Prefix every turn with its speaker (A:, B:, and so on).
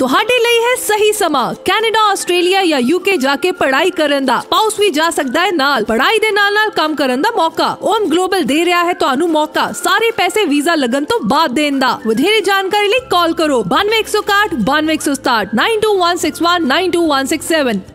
A: ਤੁਹਾਡੇ ਲਈ ਹੈ ਸਹੀ ਸਮਾਂ ਕੈਨੇਡਾ ਆਸਟ੍ਰੇਲੀਆ ਜਾਂ ਯੂਕੇ ਜਾ ਕੇ ਪੜ੍ਹਾਈ ਕਰਨ ਦਾ ਪਾਉਸ ਵੀ ਜਾ ਸਕਦਾ ਹੈ ਨਾਲ ਪੜ੍ਹਾਈ ਦੇ ਨਾਲ ਨਾਲ ਕੰਮ ਕਰਨ ਦਾ ਮੌਕਾ ਓਮ ਗਲੋਬਲ ਦੇ ਰਿਹਾ ਹੈ ਤੁਹਾਨੂੰ ਮੌਕਾ ਸਾਰੇ ਪੈਸੇ ਵੀਜ਼ਾ ਲੱਗਣ ਤੋਂ ਬਾਅਦ ਦੇਣ ਦਾ ਵਧੇਰੇ ਜਾਣਕਾਰੀ ਲਈ ਕਾਲ ਕਰੋ 9161 9216 9216 9216